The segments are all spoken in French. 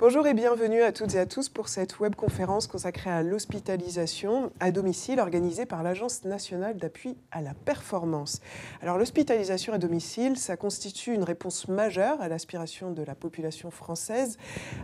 Bonjour et bienvenue à toutes et à tous pour cette webconférence consacrée à l'hospitalisation à domicile organisée par l'Agence nationale d'appui à la performance. Alors l'hospitalisation à domicile, ça constitue une réponse majeure à l'aspiration de la population française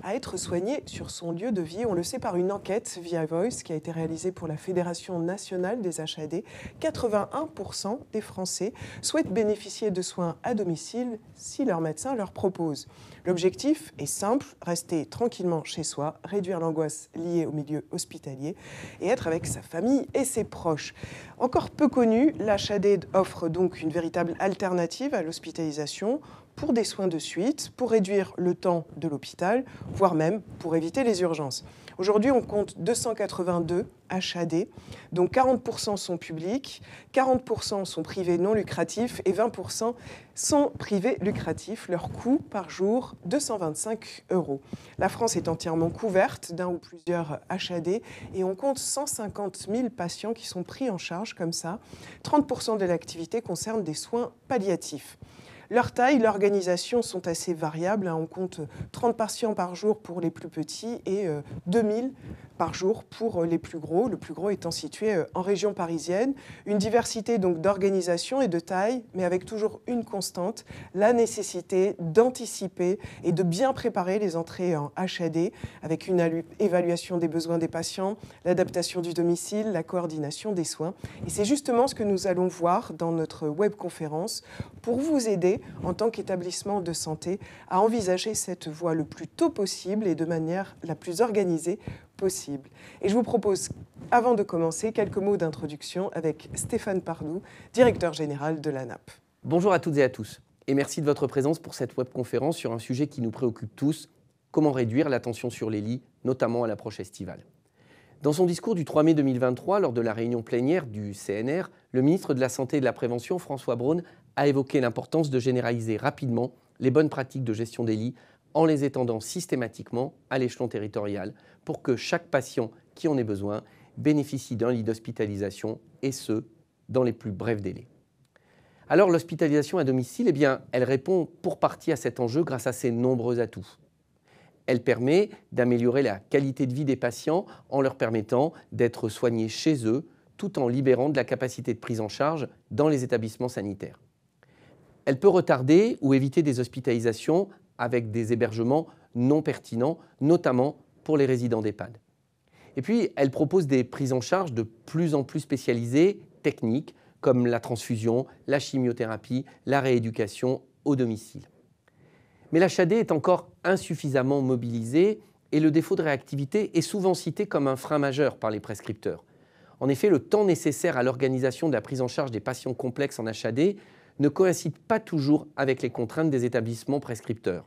à être soignée sur son lieu de vie. On le sait par une enquête via Voice qui a été réalisée pour la Fédération nationale des HAD. 81% des Français souhaitent bénéficier de soins à domicile si leur médecin leur propose. L'objectif est simple, rester tranquillement chez soi, réduire l'angoisse liée au milieu hospitalier et être avec sa famille et ses proches. Encore peu connu, l'HAD offre donc une véritable alternative à l'hospitalisation pour des soins de suite, pour réduire le temps de l'hôpital, voire même pour éviter les urgences. Aujourd'hui, on compte 282 HAD, dont 40% sont publics, 40% sont privés non lucratifs et 20% sont privés lucratifs. Leur coût par jour, 225 euros. La France est entièrement couverte d'un ou plusieurs HAD et on compte 150 000 patients qui sont pris en charge comme ça. 30% de l'activité concerne des soins palliatifs. Leur taille, leur organisation sont assez variables. Hein. On compte 30 patients par jour pour les plus petits et 2000 euh, par jour pour euh, les plus gros, le plus gros étant situé euh, en région parisienne. Une diversité donc d'organisation et de taille, mais avec toujours une constante, la nécessité d'anticiper et de bien préparer les entrées en HAD avec une évaluation des besoins des patients, l'adaptation du domicile, la coordination des soins. Et c'est justement ce que nous allons voir dans notre webconférence pour vous aider en tant qu'établissement de santé à envisager cette voie le plus tôt possible et de manière la plus organisée possible. Et je vous propose, avant de commencer, quelques mots d'introduction avec Stéphane Pardou, directeur général de l'ANAP. Bonjour à toutes et à tous, et merci de votre présence pour cette webconférence sur un sujet qui nous préoccupe tous, comment réduire la tension sur les lits, notamment à l'approche estivale. Dans son discours du 3 mai 2023, lors de la réunion plénière du CNR, le ministre de la Santé et de la Prévention, François Braun, a évoqué l'importance de généraliser rapidement les bonnes pratiques de gestion des lits en les étendant systématiquement à l'échelon territorial pour que chaque patient qui en ait besoin bénéficie d'un lit d'hospitalisation et ce, dans les plus brefs délais. Alors l'hospitalisation à domicile, eh bien, elle répond pour partie à cet enjeu grâce à ses nombreux atouts. Elle permet d'améliorer la qualité de vie des patients en leur permettant d'être soignés chez eux tout en libérant de la capacité de prise en charge dans les établissements sanitaires. Elle peut retarder ou éviter des hospitalisations avec des hébergements non pertinents, notamment pour les résidents d'EHPAD. Et puis, elle propose des prises en charge de plus en plus spécialisées, techniques, comme la transfusion, la chimiothérapie, la rééducation au domicile. Mais la est encore insuffisamment mobilisée et le défaut de réactivité est souvent cité comme un frein majeur par les prescripteurs. En effet, le temps nécessaire à l'organisation de la prise en charge des patients complexes en HAD ne coïncide pas toujours avec les contraintes des établissements prescripteurs.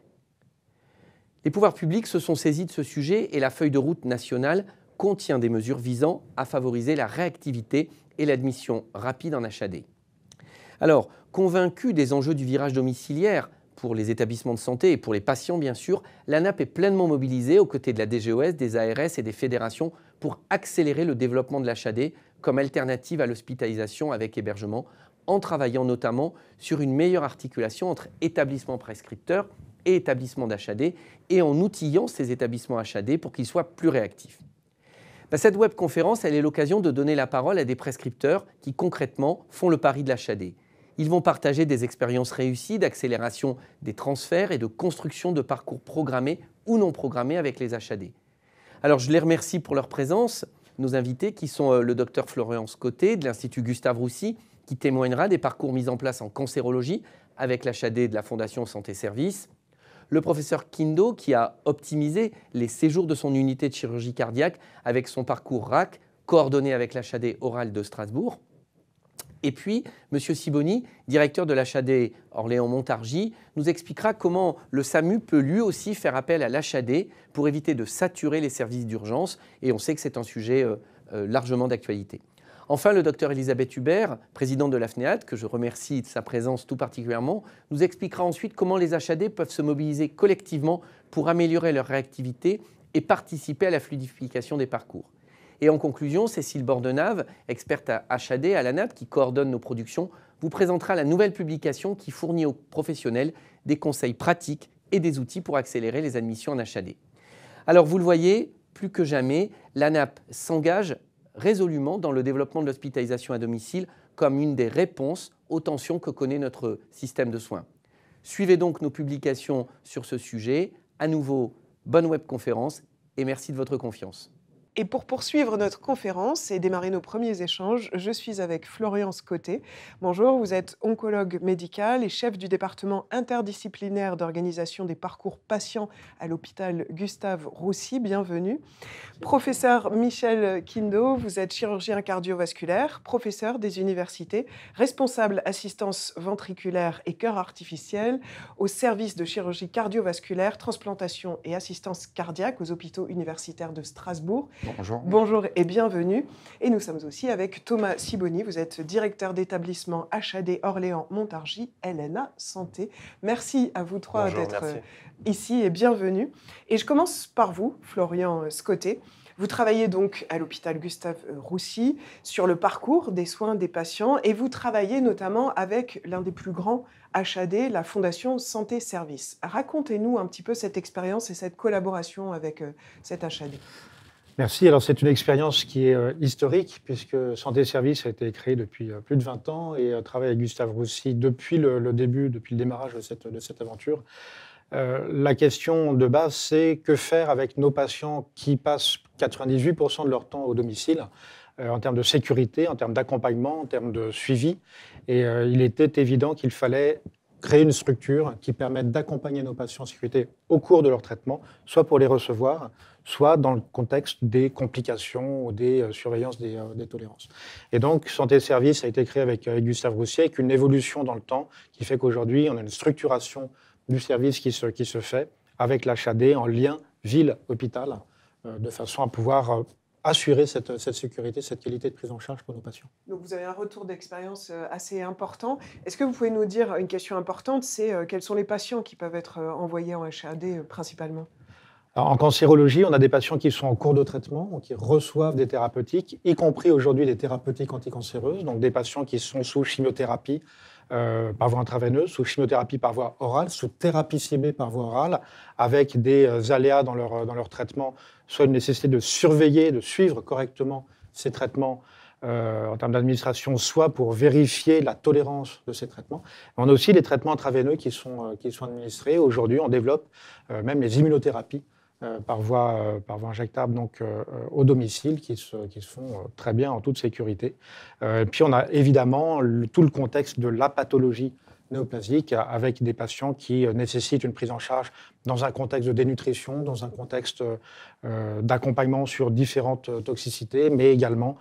Les pouvoirs publics se sont saisis de ce sujet et la feuille de route nationale contient des mesures visant à favoriser la réactivité et l'admission rapide en HAD. Alors, convaincu des enjeux du virage domiciliaire pour les établissements de santé et pour les patients bien sûr, l'ANAP est pleinement mobilisée aux côtés de la DGOS, des ARS et des fédérations pour accélérer le développement de l'HAD comme alternative à l'hospitalisation avec hébergement en travaillant notamment sur une meilleure articulation entre établissements prescripteurs et établissements d'HAD et en outillant ces établissements HAD pour qu'ils soient plus réactifs. Bah, cette webconférence, elle est l'occasion de donner la parole à des prescripteurs qui concrètement font le pari de l'HAD. Ils vont partager des expériences réussies d'accélération des transferts et de construction de parcours programmés ou non programmés avec les HAD. Alors je les remercie pour leur présence, nos invités qui sont euh, le docteur Florence Côté de l'Institut Gustave Roussy qui témoignera des parcours mis en place en cancérologie avec l'HAD de la Fondation Santé Services. Le professeur Kindo qui a optimisé les séjours de son unité de chirurgie cardiaque avec son parcours RAC coordonné avec l'HAD oral de Strasbourg. Et puis, M. Siboni, directeur de l'HAD Orléans-Montargis, nous expliquera comment le SAMU peut lui aussi faire appel à l'HAD pour éviter de saturer les services d'urgence. Et on sait que c'est un sujet euh, euh, largement d'actualité. Enfin, le docteur Elisabeth Hubert, présidente de l'AFNEAT, que je remercie de sa présence tout particulièrement, nous expliquera ensuite comment les HAD peuvent se mobiliser collectivement pour améliorer leur réactivité et participer à la fluidification des parcours. Et en conclusion, Cécile Bordenave, experte à HAD à l'ANAP, qui coordonne nos productions, vous présentera la nouvelle publication qui fournit aux professionnels des conseils pratiques et des outils pour accélérer les admissions en HAD. Alors vous le voyez, plus que jamais, l'ANAP s'engage résolument dans le développement de l'hospitalisation à domicile comme une des réponses aux tensions que connaît notre système de soins. Suivez donc nos publications sur ce sujet. À nouveau, bonne webconférence et merci de votre confiance. Et pour poursuivre notre conférence et démarrer nos premiers échanges, je suis avec Florian Côté. Bonjour, vous êtes oncologue médical et chef du département interdisciplinaire d'organisation des parcours patients à l'hôpital Gustave Roussy. Bienvenue. Professeur Michel Kindo, vous êtes chirurgien cardiovasculaire, professeur des universités, responsable assistance ventriculaire et cœur artificiel au service de chirurgie cardiovasculaire, transplantation et assistance cardiaque aux hôpitaux universitaires de Strasbourg Bonjour. Bonjour et bienvenue. Et nous sommes aussi avec Thomas Siboni, vous êtes directeur d'établissement HAD Orléans-Montargis, LNA Santé. Merci à vous trois d'être euh, ici et bienvenue. Et je commence par vous, Florian euh, Scotté. Vous travaillez donc à l'hôpital Gustave euh, Roussy sur le parcours des soins des patients et vous travaillez notamment avec l'un des plus grands HAD, la Fondation Santé Service. Racontez-nous un petit peu cette expérience et cette collaboration avec cet HAD. Merci. Alors, c'est une expérience qui est euh, historique, puisque Santé Service a été créé depuis euh, plus de 20 ans et euh, travaille avec Gustave Roussy depuis le, début, depuis le démarrage de cette, aventure. la question de base, c'est que faire avec nos patients qui passent 98% de leur temps au domicile en termes de sécurité, en termes d'accompagnement, en termes de suivi. Et il était évident qu'il fallait créer une structure qui permette d'accompagner nos patients en sécurité au cours de leur traitement, soit pour les recevoir, soit dans le contexte des complications ou des euh, surveillances euh, des, tolérances. Et donc, Santé Service a été créé avec, euh, Gustave Roussier, avec une évolution dans le temps qui fait qu'aujourd'hui, on a une structuration du service qui se, fait avec l'HAD en lien ville-hôpital, de façon à pouvoir assurer cette, cette, sécurité, cette qualité de prise en charge pour nos patients. Donc vous avez un retour d'expérience assez important. Est-ce que vous pouvez nous dire une question importante, c'est quels sont les patients qui peuvent être envoyés en HAD principalement en cancérologie, on a des patients qui sont en cours de traitement qui reçoivent des thérapeutiques, y compris aujourd'hui des thérapeutiques anticancéreuses, donc des patients qui sont sous chimiothérapie euh, par voie intraveineuse, sous chimiothérapie par voie orale, sous thérapie ciblée par voie orale, avec des euh, aléas dans leur, euh, dans leur traitement, soit une nécessité de surveiller, de suivre correctement ces traitements en termes d'administration, soit pour vérifier la tolérance de ces traitements. On a aussi les traitements intraveineux qui sont, qui sont administrés. Aujourd'hui, on développe même les immunothérapies euh, par voie, euh, par injectable donc, euh, au domicile qui se, font très bien en toute sécurité. puis on a évidemment tout le contexte de la pathologie néoplasique avec des patients qui nécessitent une prise en charge dans un contexte de dénutrition, dans un contexte d'accompagnement sur différentes toxicités, mais également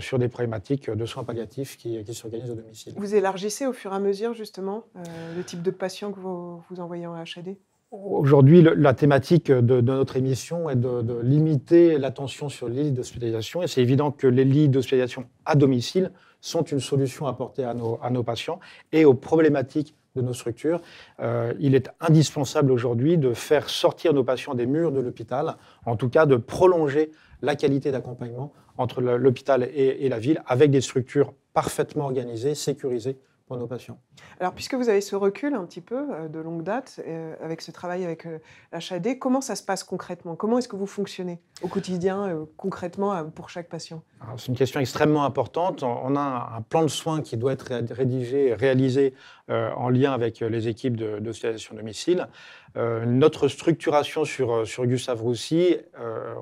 sur des problématiques de soins palliatifs qui, s'organisent au domicile. Vous élargissez au fur et à mesure justement le type de patients que vous, vous envoyez en HAD Aujourd'hui, la thématique de, notre émission est de, limiter l'attention sur les lits d'hospitalisation. Et c'est évident que les lits d'hospitalisation à domicile sont une solution apportée à nos, à nos patients et aux problématiques de nos structures. Euh, il est indispensable aujourd'hui de faire sortir nos patients des murs de l'hôpital, en tout cas de prolonger la qualité d'accompagnement entre l'hôpital et la ville avec des structures parfaitement organisées, sécurisées nos mmh. patients. Alors, puisque vous avez ce recul un petit peu euh, de longue date euh, avec ce travail avec l'HAD, euh, comment ça se passe concrètement Comment est-ce que vous fonctionnez au quotidien, concrètement, pour chaque patient C'est une question extrêmement importante. On a un plan de soins qui doit être rédigé, réalisé en lien avec les équipes d'hospitalisation domicile. notre structuration sur, sur Gustave Roussy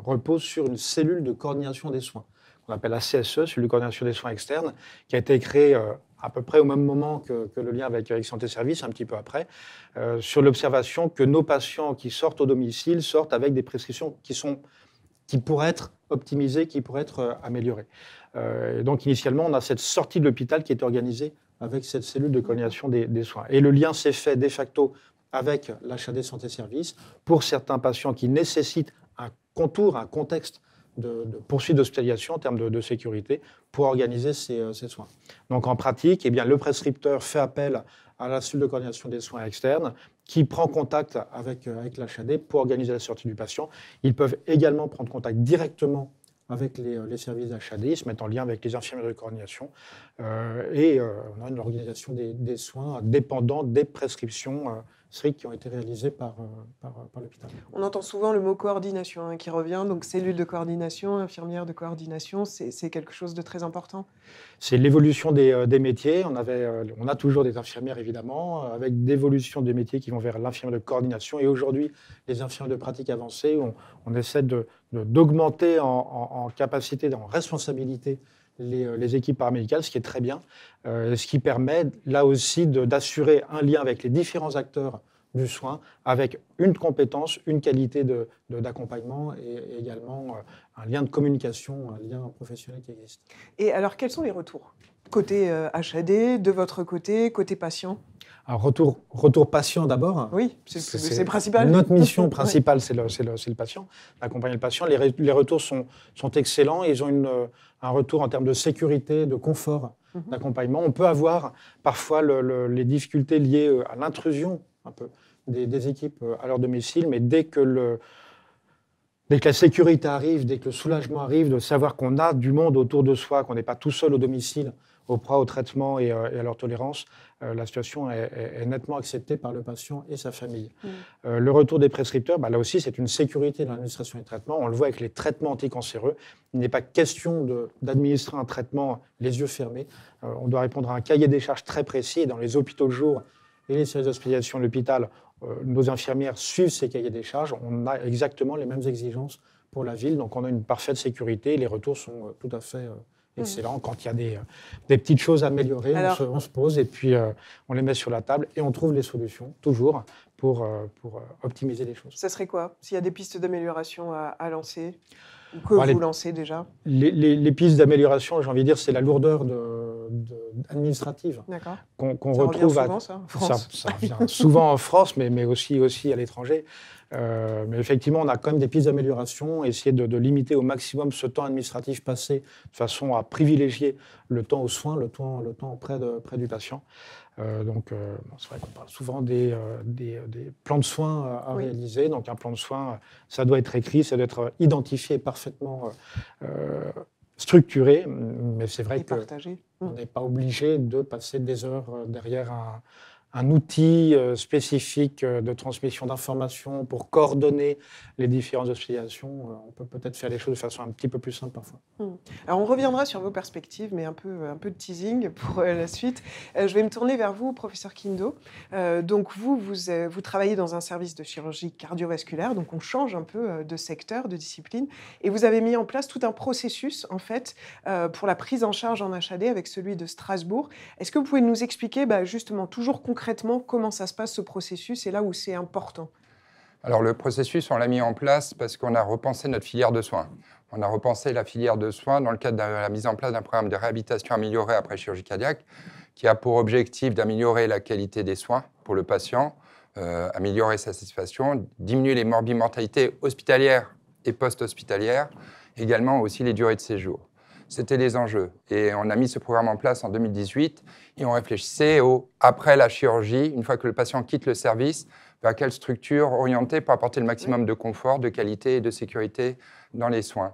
repose sur une cellule de coordination des soins qu'on appelle la CSE, cellule de coordination des soins externes, qui a été créée à peu près au même moment que, le lien avec, Santé Service, un petit peu après, euh, sur l'observation que nos patients qui sortent au domicile sortent avec des prescriptions qui, sont, qui pourraient être optimisées, qui pourraient être euh, améliorées. Euh, donc initialement, on a cette sortie de l'hôpital qui est organisée avec cette cellule de coordination des, des soins. Et le lien s'est fait de facto avec des Santé Service pour certains patients qui nécessitent un contour, un contexte de, poursuite d'hospitalisation en termes de, sécurité pour organiser euh, ces, soins. Donc en pratique, eh bien, le prescripteur fait appel à la suite de coordination des soins externes qui prend contact avec, euh, avec l'HAD pour organiser la sortie du patient. Ils peuvent également prendre contact directement avec les, euh, services d'HAD, ils se mettent en lien avec les infirmières de coordination et on a une organisation des, des soins dépendant des prescriptions qui ont été réalisées euh, euh, par, l'hôpital. On entend souvent le mot coordination hein, qui revient, donc cellule de coordination, infirmière de coordination, c'est quelque chose de très important. C'est l'évolution des, euh, métiers. On, a toujours des infirmières, évidemment, avec l'évolution des métiers qui vont vers l'infirmière de coordination. Et aujourd'hui, les infirmières de pratique avancée, on, essaie d'augmenter en, capacité, en responsabilité euh, les, équipes paramédicales, ce qui est très bien, euh, ce qui permet là aussi d'assurer un lien avec les différents acteurs du soin, avec une compétence, une qualité d'accompagnement de, et, également euh, un lien de communication, un lien professionnel qui existe. Et alors, quels sont les retours Côté HAD, de votre côté, côté patient un retour, retour patient d'abord. Oui, c'est principal. Notre mission principale, c'est le, le, le, patient, d'accompagner le patient. Les, les retours sont, sont, excellents. Ils ont une, un retour en termes de sécurité, de confort mhm. d'accompagnement. On peut avoir parfois les difficultés liées euh, à l'intrusion un peu des, équipes euh, à leur domicile, mais dès que le, la sécurité arrive, dès que le soulagement arrive, de savoir qu'on a du monde autour de soi, qu'on n'est pas tout seul au domicile, au proie au traitement euh, et à leur tolérance, euh, la situation est, nettement acceptée par le patient et sa famille. Mm. Euh, le retour des prescripteurs, bah, là aussi, c'est une sécurité dans l'administration des traitements. On le voit avec les traitements anticancéreux. Il n'est pas question d'administrer un traitement les yeux fermés. Euh, on doit répondre à un cahier des charges très précis. dans les hôpitaux de jour et les services d'hospitalisation de l'hôpital, nos infirmières suivent ces cahiers des charges. On a exactement les mêmes exigences pour la ville. Donc, on a une parfaite sécurité. Les retours sont tout à fait Mmh. excellent. Quand il y a des, petites choses à améliorer, on, se, pose et puis euh, on les met sur la table et on trouve les solutions, toujours, pour, euh, pour euh, optimiser les choses. Ça serait quoi S'il y a des pistes d'amélioration à, lancer ou que vous lancez déjà les, pistes d'amélioration, j'ai envie de dire, c'est la lourdeur de, administrative qu'on retrouve. Souvent, ça, en France. souvent en France, mais, mais aussi, aussi à l'étranger. Euh, mais effectivement, on a quand même des pistes d'amélioration, essayer de, limiter au maximum ce temps administratif passé, de façon à privilégier le temps aux soins, le temps, le temps auprès, de, près du patient. Euh, donc, euh, c'est vrai qu'on parle souvent des, des, plans de soins à réaliser. Donc, un plan de soins, ça doit être écrit, ça doit être identifié parfaitement structuré, mais c'est vrai qu'on mm. n'est pas obligé de passer des heures derrière un, un outil euh, spécifique euh, de transmission d'informations pour coordonner les différentes associations, euh, on peut peut-être faire les choses de façon un petit peu plus simple parfois. Hmm. Alors on reviendra sur vos perspectives, mais un peu, un peu de teasing pour la suite. Je vais me tourner vers vous, professeur Kindo. Donc vous, vous, vous travaillez dans un service de chirurgie cardiovasculaire, donc on change un peu de secteur, de discipline, et vous avez mis en place tout un processus en fait pour la prise en charge en HAD avec celui de Strasbourg. Est-ce que vous pouvez nous expliquer bah, justement toujours concrètement comment ça se passe ce processus et là où c'est important alors le processus, on l'a mis en place parce qu'on a repensé notre filière de soins. On a repensé la filière de soins dans le cadre de la mise en place d'un programme de réhabilitation améliorée après chirurgie cardiaque qui a pour objectif d'améliorer la qualité des soins pour le patient, euh, améliorer sa satisfaction, diminuer les mortalités hospitalières et post-hospitalières, également aussi les durées de séjour c'était les enjeux. Et on a mis ce programme en place en 2018 et on réfléchissait au après la chirurgie, une fois que le patient quitte le service, vers quelle structure orienter pour apporter le maximum de confort, de qualité et de sécurité dans les soins.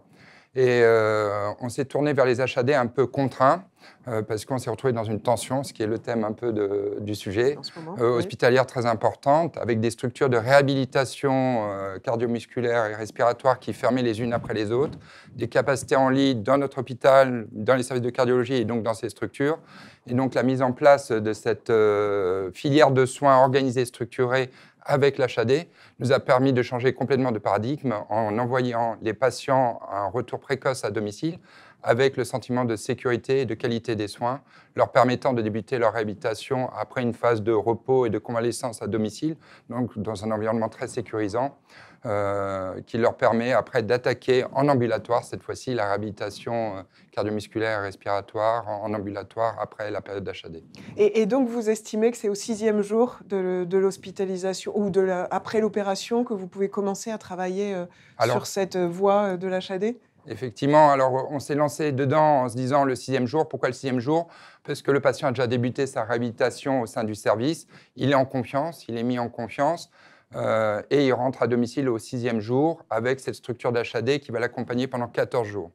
Et euh, on s'est tourné vers les HAD un peu contraints, euh, parce qu'on s'est retrouvé dans une tension, ce qui est le thème un peu du sujet, euh, hospitalière très importante, avec des structures de réhabilitation cardiomusculaire et respiratoire qui fermaient les unes après les autres, des capacités en lit dans notre hôpital, dans les services de cardiologie et donc dans ces structures. Et donc la mise en place de cette filière de soins organisée, structurée, avec l'HAD, nous a permis de changer complètement de paradigme en envoyant les patients à un retour précoce à domicile avec le sentiment de sécurité et de qualité des soins, leur permettant de débuter leur réhabilitation après une phase de repos et de convalescence à domicile, donc dans un environnement très sécurisant. Euh, qui leur permet après d'attaquer en ambulatoire, cette fois-ci, la réhabilitation euh, cardiomusculaire et respiratoire en, ambulatoire après la période d'HAD. Et, et, donc, vous estimez que c'est au sixième jour de, l'hospitalisation ou de après l'opération que vous pouvez commencer à travailler euh, sur cette voie de l'HAD Effectivement, alors on s'est lancé dedans en se disant le sixième jour. Pourquoi le sixième jour Parce que le patient a déjà débuté sa réhabilitation au sein du service. Il est en confiance, il est mis en confiance. Euh, et il rentre à domicile au sixième jour avec cette structure d'HAD qui va l'accompagner pendant 14 jours.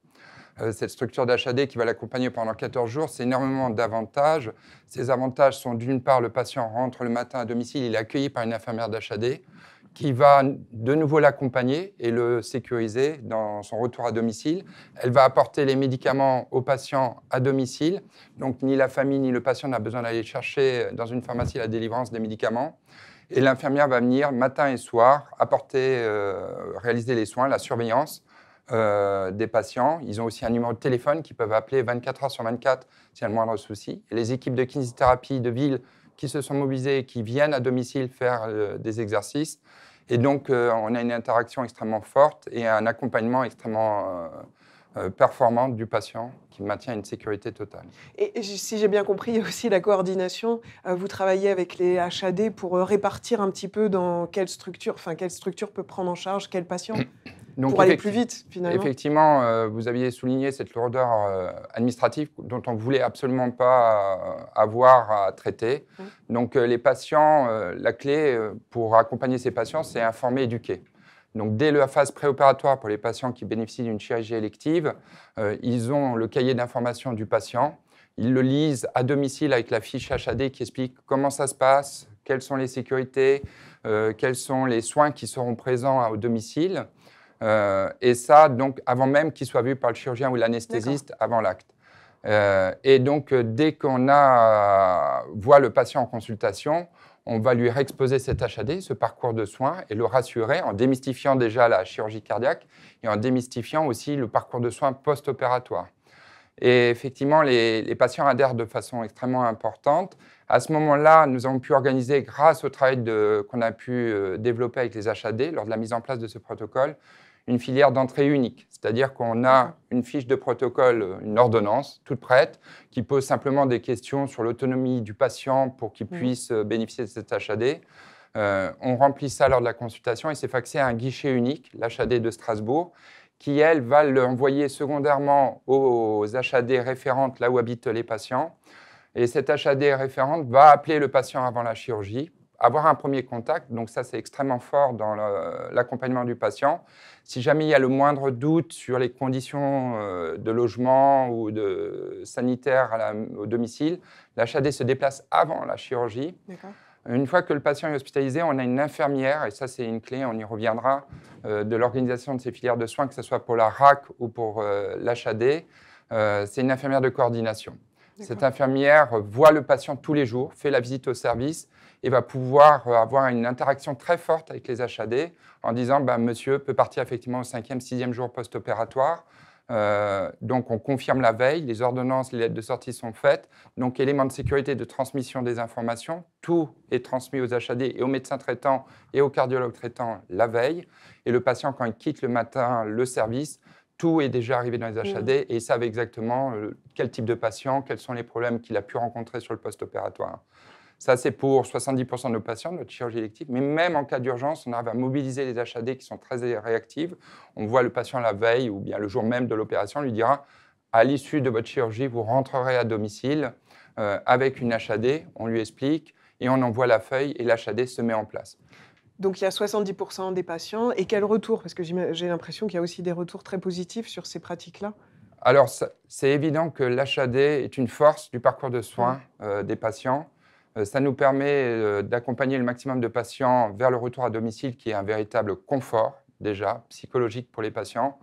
Euh, cette structure d'HAD qui va l'accompagner pendant 14 jours, c'est énormément d'avantages. Ces avantages sont d'une part, le patient rentre le matin à domicile, il est accueilli par une infirmière d'HAD qui va de nouveau l'accompagner et le sécuriser dans son retour à domicile. Elle va apporter les médicaments au patient à domicile. Donc ni la famille ni le patient n'a besoin d'aller chercher dans une pharmacie la délivrance des médicaments. Et l'infirmière va venir matin et soir apporter, euh, réaliser les soins, la surveillance euh, des patients. Ils ont aussi un numéro de téléphone qu'ils peuvent appeler 24 heures sur 24 s'il y a le moindre souci. Et les équipes de kinésithérapie de ville qui se sont mobilisées et qui viennent à domicile faire euh, des exercices. Et donc, on a une interaction extrêmement forte et un accompagnement extrêmement euh, performante du patient qui maintient une sécurité totale. Et si j'ai bien compris, il y a aussi la coordination. Euh, vous travaillez avec les HAD pour euh, répartir un petit peu dans quelle structure, enfin quelle structure peut prendre en charge quel patient pour aller plus vite finalement. Effectivement, vous aviez souligné cette lourdeur administrative dont on ne voulait absolument pas avoir à traiter. Donc les patients, la clé pour accompagner ces patients, c'est informer, éduquer. Donc, dès la phase préopératoire pour les patients qui bénéficient d'une chirurgie élective, euh, ils ont le cahier d'information du patient. Ils le lisent à domicile avec la fiche HAD qui explique comment ça se passe, quelles sont les sécurités, euh, quels sont les soins qui seront présents au domicile. Euh, et ça, donc, avant même qu'il soit vu par le chirurgien ou l'anesthésiste avant l'acte. et donc, dès qu'on voit le patient en consultation, on va lui réexposer cet HAD, ce parcours de soins, et le rassurer en démystifiant déjà la chirurgie cardiaque et en démystifiant aussi le parcours de soins post-opératoire. Et effectivement, les, les, patients adhèrent de façon extrêmement importante. À ce moment-là, nous avons pu organiser, grâce au travail qu'on a pu euh, développer avec les HAD lors de la mise en place de ce protocole, une filière d'entrée unique, c'est-à-dire qu'on a une fiche de protocole, une ordonnance toute prête, qui pose simplement des questions sur l'autonomie du patient pour qu'il mm. puisse euh, bénéficier de cet HAD. Euh, on remplit ça lors de la consultation et c'est faxé à un guichet unique, l'HAD de Strasbourg, qui, elle, va l'envoyer secondairement aux HAD référentes là où habitent les patients. Et cette HAD référente va appeler le patient avant la chirurgie avoir un premier contact, donc ça c'est extrêmement fort dans l'accompagnement du patient. Si jamais il y a le moindre doute sur les conditions euh, de logement ou de sanitaire au domicile, l'HAD se déplace avant la chirurgie. Une fois que le patient est hospitalisé, on a une infirmière, et ça c'est une clé, on y reviendra, euh, de l'organisation de ces filières de soins, que ce soit pour la RAC ou pour euh, l'HAD, c'est une infirmière de coordination. Cette infirmière voit le patient tous les jours, fait la visite au service, et va pouvoir euh, avoir une interaction très forte avec les HAD en disant ben, monsieur peut partir effectivement au cinquième, sixième jour post-opératoire. Euh, donc on confirme la veille, les ordonnances, les lettres de sortie sont faites. Donc élément de sécurité de transmission des informations, tout est transmis aux HAD et aux médecins traitants et aux cardiologues traitants la veille. Et le patient, quand il quitte le matin le service, tout est déjà arrivé dans les HAD mmh. et ils savent exactement euh, quel type de patient, quels sont les problèmes qu'il a pu rencontrer sur le post-opératoire. Ça, c'est pour 70% de nos patients, notre chirurgie élective. Mais même en cas d'urgence, on arrive à mobiliser les HAD qui sont très réactives. On voit le patient la veille ou bien le jour même de l'opération, on lui dira à l'issue de votre chirurgie, vous rentrerez à domicile euh, avec une HAD. On lui explique et on envoie la feuille et l'HAD se met en place. Donc il y a 70% des patients. Et quel retour Parce que j'ai l'impression qu'il y a aussi des retours très positifs sur ces pratiques-là. Alors c'est évident que l'HAD est une force du parcours de soins mmh. euh, des patients. Euh, ça nous permet euh, d'accompagner le maximum de patients vers le retour à domicile, qui est un véritable confort déjà psychologique pour les patients.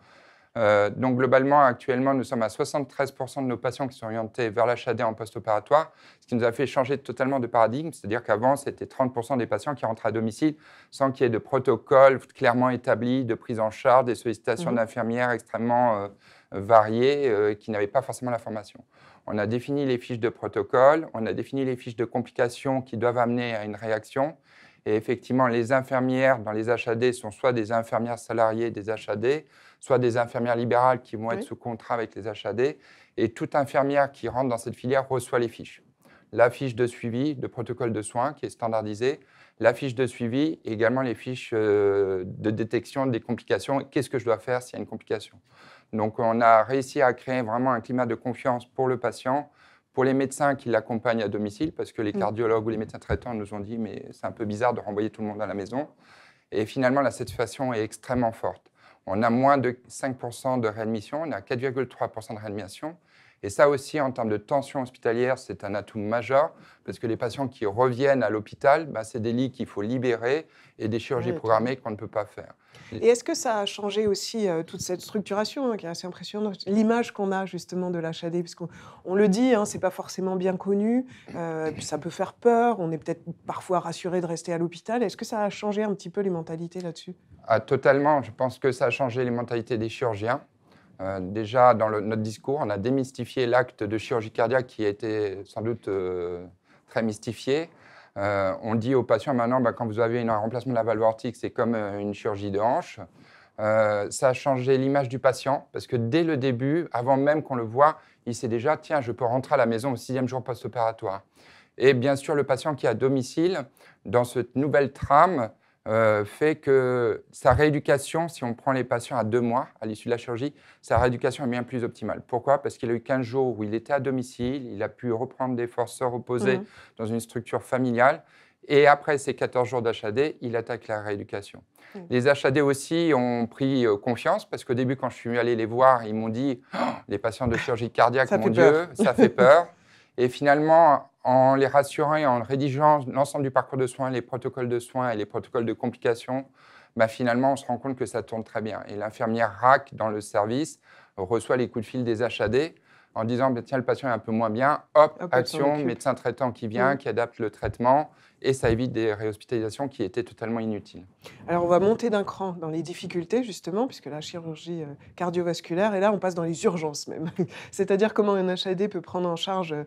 Euh, donc globalement, actuellement, nous sommes à 73% de nos patients qui sont orientés vers la en post-opératoire, ce qui nous a fait changer totalement de paradigme, c'est-à-dire qu'avant, c'était 30% des patients qui rentraient à domicile sans qu'il y ait de protocole clairement établi, de prise en charge, des sollicitations mmh d'infirmières extrêmement variées qui n'avaient pas forcément la formation. On a défini les fiches de protocole, on a défini les fiches de complications qui doivent amener à une réaction. Et effectivement, les infirmières dans les HAD sont soit des infirmières salariées des HAD, soit des infirmières libérales qui vont être sous contrat avec les HAD. Et toute infirmière qui rentre dans cette filière reçoit les fiches. La fiche de suivi, de protocole de soins qui est standardisée, la fiche de suivi également les fiches euh, de détection des complications. Qu'est-ce que je dois faire s'il y a une complication Donc, on a réussi à créer vraiment un climat de confiance pour le patient, pour les médecins qui l'accompagnent à domicile, parce que les mm. cardiologues ou les médecins traitants nous ont dit mais c'est un peu bizarre de renvoyer tout le monde à la maison. Et finalement, la satisfaction est extrêmement forte. On a moins de 5% de réadmission, on a 4,3% de réadmission. Et ça aussi, en termes de tension hospitalière, c'est un atout majeur, parce que les patients qui reviennent à l'hôpital, bah, c'est des lits qu'il faut libérer et des chirurgies programmées qu'on ne peut pas faire. Et est-ce que ça a changé aussi euh, toute cette structuration hein, qui est assez impressionnante, l'image qu'on a justement de l'HAD, parce qu'on le dit, hein, c'est pas forcément bien connu, euh, ça peut faire peur, on est peut-être parfois rassuré de rester à l'hôpital. Est-ce que ça a changé un petit peu les mentalités là-dessus ah, Totalement, je pense que ça a changé les mentalités des chirurgiens euh, déjà, dans notre discours, on a démystifié l'acte de chirurgie cardiaque qui a été sans doute euh, très mystifié. Euh, on dit aux patients maintenant, bah, quand vous avez un remplacement de la valve aortique, c'est comme une chirurgie de hanche. ça a changé l'image du patient parce que dès le début, avant même qu'on le voit, il sait déjà, tiens, je peux rentrer à la maison au sixième jour post-opératoire. Et bien sûr, le patient qui est à domicile, dans cette nouvelle trame, euh, fait que sa rééducation, si on prend les patients à deux mois à l'issue de la chirurgie, sa rééducation est bien plus optimale. Pourquoi Parce qu'il a eu 15 jours où il était à domicile, il a pu reprendre des forces, opposés mhm. dans une structure familiale. Et après ces 14 jours d'HAD, il attaque la rééducation. Les HAD aussi ont pris euh, confiance parce qu'au début, quand je suis allé les voir, ils m'ont dit oh, les patients de chirurgie cardiaque, mon Dieu, ça fait peur. Et finalement, en les rassurant et en rédigeant l'ensemble du parcours de soins, les protocoles de soins et les protocoles de complications, bah finalement, on se rend compte que ça tourne très bien. Et l'infirmière RAC dans le service reçoit les coups de fil des HAD en disant bah, tiens, le patient est un peu moins bien, hop, action, médecin traitant qui vient, mm. qui adapte le traitement, et ça évite des réhospitalisations qui étaient totalement inutiles. Alors, on va monter d'un cran dans les difficultés, justement, puisque la chirurgie euh, cardiovasculaire, et là, on passe dans les urgences même. C'est-à-dire comment un HAD peut prendre en charge euh,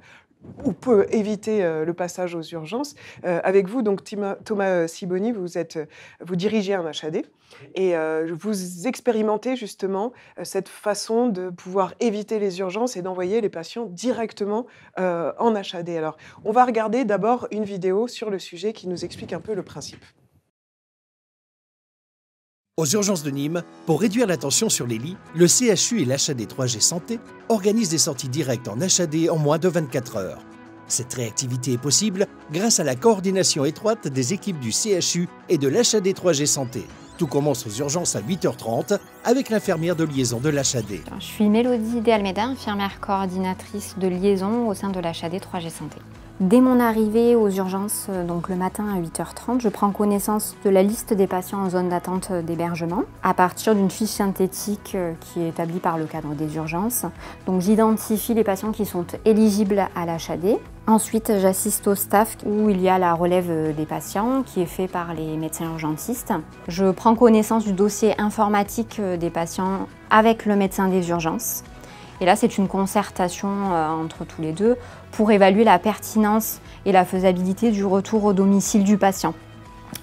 ou peut éviter euh, le passage aux urgences. Euh, avec vous, donc Thomas euh, Siboni, vous, êtes, vous dirigez un HAD et vous expérimentez justement cette façon de pouvoir éviter les urgences et d'envoyer les patients directement en HAD. Alors, on va regarder d'abord une vidéo sur le sujet qui nous explique un peu le principe. Aux urgences de Nîmes, pour réduire la tension sur les lits, le CHU et l'HAD 3G Santé organisent des sorties directes en HAD en moins de 24 heures. Cette réactivité est possible grâce à la coordination étroite des équipes du CHU et de l'HAD 3G Santé. Tout commence aux urgences à 8h30 avec l'infirmière de liaison de l'HAD. Je suis Mélodie Almeida, infirmière coordinatrice de liaison au sein de l'HAD 3G Santé. Dès mon arrivée aux urgences, euh, donc le matin à 8h30, je prends connaissance de la liste des patients en zone d'attente euh, d'hébergement à partir d'une fiche synthétique euh, qui est établie par le cadre des urgences. Donc j'identifie les patients qui sont éligibles à l'HAD. Ensuite, j'assiste au staff où il y a la relève des patients qui est faite par les médecins urgentistes. Je prends connaissance du dossier informatique des patients avec le médecin des urgences. Et là, c'est une concertation entre tous les deux pour évaluer la pertinence et la faisabilité du retour au domicile du patient.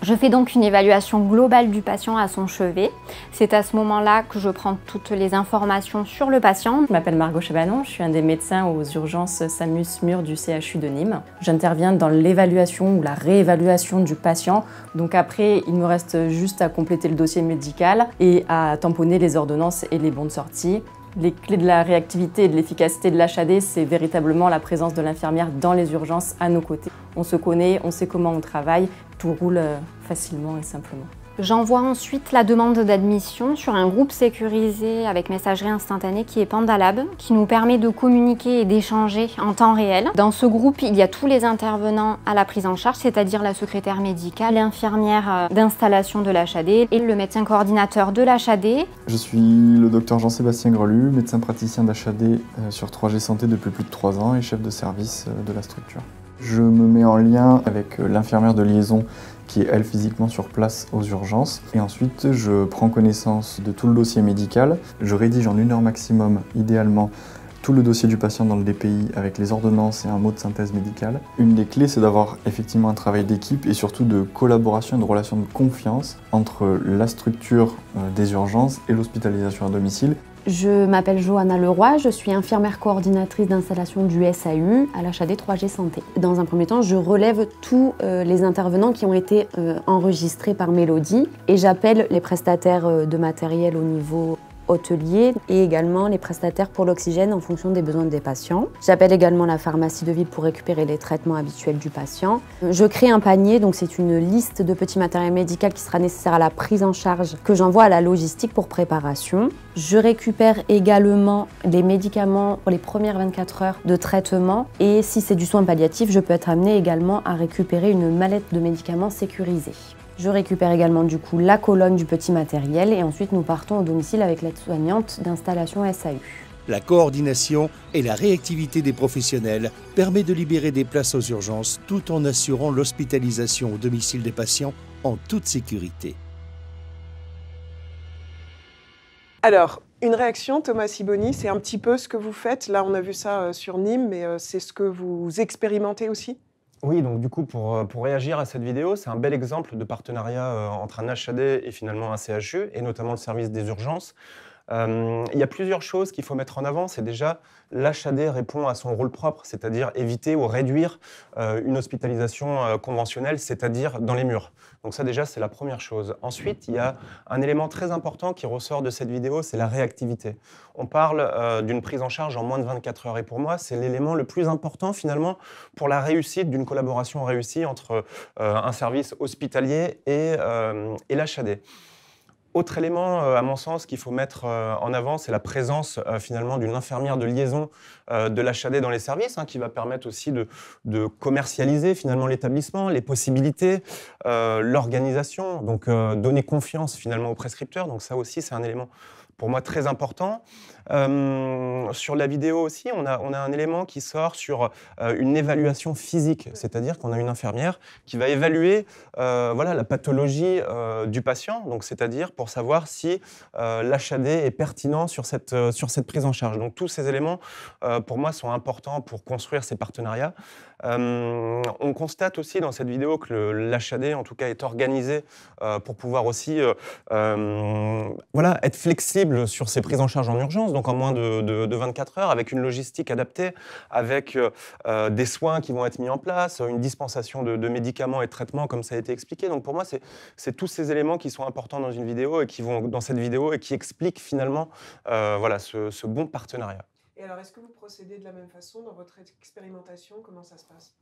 Je fais donc une évaluation globale du patient à son chevet. C'est à ce moment-là que je prends toutes les informations sur le patient. Je m'appelle Margot Chabanon, je suis un des médecins aux urgences SAMUS Mur du CHU de Nîmes. J'interviens dans l'évaluation ou la réévaluation du patient. Donc après, il me reste juste à compléter le dossier médical et à tamponner les ordonnances et les bons de sortie. Les clés de la réactivité et de l'efficacité de l'HAD, c'est véritablement la présence de l'infirmière dans les urgences à nos côtés. On se connaît, on sait comment on travaille, tout roule euh, facilement et simplement. J'envoie ensuite la demande d'admission sur un groupe sécurisé avec messagerie instantanée qui est Pandalab, qui nous permet de communiquer et d'échanger en temps réel. Dans ce groupe, il y a tous les intervenants à la prise en charge, c'est-à-dire la secrétaire médicale, l'infirmière euh, d'installation de l'HAD et le médecin coordinateur de l'HAD. Je suis le docteur Jean-Sébastien Grelu, médecin praticien d'HAD euh, sur 3G Santé depuis plus de 3 ans et chef de service euh, de la structure. Je me mets en lien avec l'infirmière de liaison qui est elle physiquement sur place aux urgences. Et ensuite, je prends connaissance de tout le dossier médical. Je rédige en une heure maximum, idéalement, tout le dossier du patient dans le DPI avec les ordonnances et un mot de synthèse médicale. Une des clés, c'est d'avoir effectivement un travail d'équipe et surtout de collaboration, et de relation de confiance entre la structure euh, des urgences et l'hospitalisation à domicile. Je m'appelle Johanna Leroy, je suis infirmière coordinatrice d'installation du SAU à l'achat des 3G Santé. Dans un premier temps, je relève tous euh, les intervenants qui ont été euh, enregistrés par Mélodie et j'appelle les prestataires euh, de matériel au niveau hôteliers et également les prestataires pour l'oxygène en fonction des besoins des patients. J'appelle également la pharmacie de ville pour récupérer les traitements habituels du patient. Je crée un panier, donc c'est une liste de petits matériels médicaux qui sera nécessaire à la prise en charge que j'envoie à la logistique pour préparation. Je récupère également les médicaments pour les premières 24 heures de traitement et si c'est du soin palliatif, je peux être amenée également à récupérer une mallette de médicaments sécurisée. Je récupère également du coup la colonne du petit matériel et ensuite nous partons au domicile avec l'aide-soignante d'installation SAU. La coordination et la réactivité des professionnels permet de libérer des places aux urgences tout en assurant l'hospitalisation au domicile des patients en toute sécurité. Alors, une réaction, Thomas Siboni, c'est un petit peu ce que vous faites. Là, on a vu ça euh, sur Nîmes, mais euh, c'est ce que vous expérimentez aussi oui, donc du coup, euh, pour, réagir à cette vidéo, c'est un bel exemple de partenariat euh, entre un HAD et finalement un CHU, et notamment le service des urgences. Euh, il y a plusieurs choses qu'il faut mettre en avant. C'est déjà l'HAD répond à son rôle propre, c'est-à-dire éviter ou réduire euh, une hospitalisation euh, conventionnelle, c'est-à-dire dans les murs. Donc ça déjà, c'est la première chose. Ensuite, il y a un élément très important qui ressort de cette vidéo, c'est la réactivité. On parle d'une prise en charge en moins de 24 heures et pour moi, c'est l'élément le plus important finalement pour la réussite d'une collaboration réussie entre un service hospitalier et, et l'HAD. Autre élément, euh, à mon sens, qu'il faut mettre euh, en avant, c'est la présence euh, finalement d'une infirmière de liaison de l'HAD dans les services, hein, qui va permettre aussi de, commercialiser finalement l'établissement, les possibilités, l'organisation, donc donner confiance finalement aux prescripteurs. Donc ça aussi, c'est un élément pour moi très important. Euh, sur la vidéo aussi, on a, un élément qui sort sur euh, une évaluation physique, c'est-à-dire qu'on a une infirmière qui va évaluer euh, la pathologie du patient, c'est-à-dire pour savoir si l'HAD est pertinent sur cette, prise en charge. Donc tous ces éléments, pour moi, sont importants pour construire ces partenariats. on constate aussi dans cette vidéo que l'HAD, en tout cas, est organisé pour pouvoir aussi être flexible sur ces prises en charge en urgence donc en moins de, 24 heures, avec une logistique adaptée, avec euh, euh, des soins qui vont être mis en place, une dispensation de, médicaments et de traitements, comme ça a été expliqué. Donc pour moi, c'est tous ces éléments qui sont importants dans une vidéo et qui vont dans cette vidéo et qui expliquent finalement euh, voilà, ce bon partenariat alors, est-ce que vous procédez de la même façon dans votre expérimentation Comment ça se passe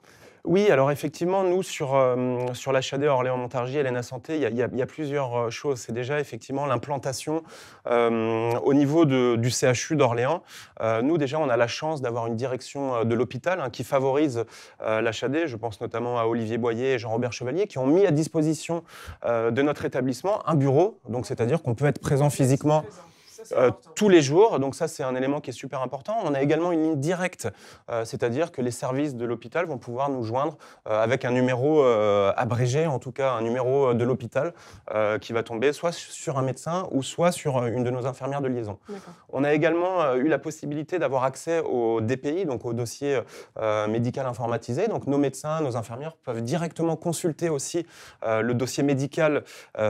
Oui, alors effectivement, nous, sur, euh, sur l'HAD Orléans-Montargis, LNA Santé, il y, a plusieurs euh, choses. C'est déjà effectivement l'implantation euh, au niveau du CHU d'Orléans. Euh, nous, déjà, on a la chance d'avoir une direction de l'hôpital hein, qui favorise l'HAD. Je pense notamment à Olivier Boyer et Jean-Robert Chevalier qui ont mis à disposition de notre établissement un bureau, donc c'est-à-dire qu'on peut être présent physiquement. Euh, tous les jours. Donc ça, c'est un élément qui est super important. On a également une ligne directe, euh, c'est-à-dire que les services de l'hôpital vont pouvoir nous joindre euh, avec un numéro abrégé, en tout cas un numéro de l'hôpital, qui va tomber soit sur un médecin ou soit sur une de nos infirmières de liaison. On a également eu la possibilité d'avoir accès au DPI, donc au dossier médical informatisé. Donc nos médecins, nos infirmières peuvent directement consulter aussi le dossier médical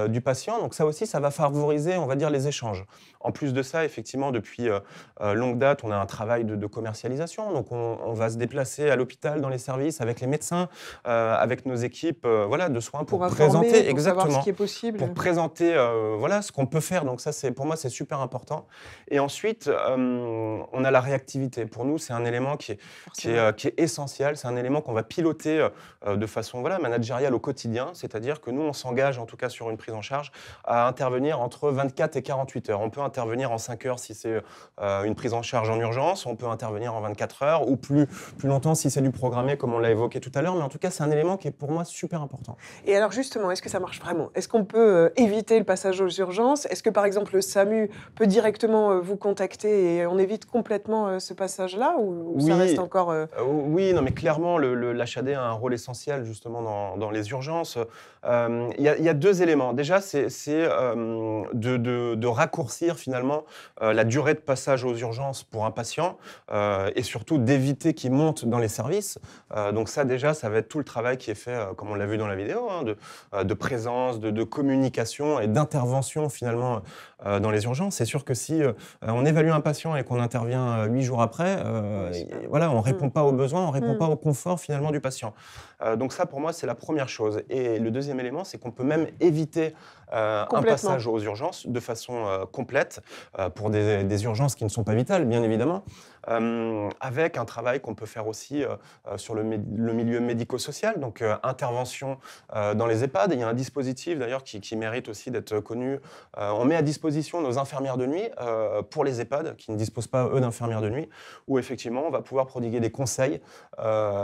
du patient. Donc ça aussi, ça va favoriser, on va dire, les échanges. En plus de ça, effectivement, depuis euh, euh, longue date, on a un travail de, commercialisation. Donc, on, va se déplacer à l'hôpital, dans les services, avec les médecins, euh, avec nos équipes voilà, de soins pour, présenter exactement ce présenter voilà, ce qu'on peut faire. Donc, ça, pour moi, c'est super important. Et ensuite, on a la réactivité. Pour nous, c'est un élément qui est, qui est, qui est essentiel. C'est un élément qu'on va piloter de façon voilà, managériale au quotidien. C'est-à-dire que nous, on s'engage, en tout cas sur une prise en charge, à intervenir entre 24 et 48 heures. On peut intervenir en 5 heures si c'est euh, une prise en charge en urgence, on peut intervenir en 24 heures ou plus, plus longtemps si c'est du programmé comme on l'a évoqué tout à l'heure. Mais en tout cas, c'est un élément qui est pour moi super important. Et alors justement, est-ce que ça marche vraiment Est-ce qu'on peut euh, éviter le passage aux urgences Est-ce que par exemple le SAMU peut directement euh, vous contacter et on évite complètement ce passage-là ou, oui. ça reste encore... Oui, non mais clairement, l'HAD a un rôle essentiel justement dans, dans les urgences. Euh, il y, a deux éléments. Déjà, c'est euh, de, raccourcir finalement euh, la durée de passage aux urgences pour un patient et surtout d'éviter qu'il monte dans les services. donc ça, déjà, ça va être tout le travail qui est fait, comme on l'a vu dans la vidéo, hein, de, présence, de, communication et d'intervention finalement dans les urgences. C'est sûr que si on évalue un patient et qu'on intervient huit jours après, voilà, on ne répond mm. pas aux besoins, on ne répond mm. pas au confort finalement du patient. Euh, donc ça, pour moi, c'est la première chose. Et le deuxième élément, c'est qu'on peut même éviter euh, un passage aux urgences de façon euh, complète euh, pour des, urgences qui ne sont pas vitales, bien évidemment, avec un travail qu'on peut faire aussi sur le, milieu médico-social, donc intervention dans les EHPAD. Il y a un dispositif d'ailleurs qui, mérite aussi d'être connu. on met à disposition nos infirmières de nuit pour les EHPAD qui ne disposent pas eux d'infirmières de nuit, où effectivement on va pouvoir prodiguer des conseils,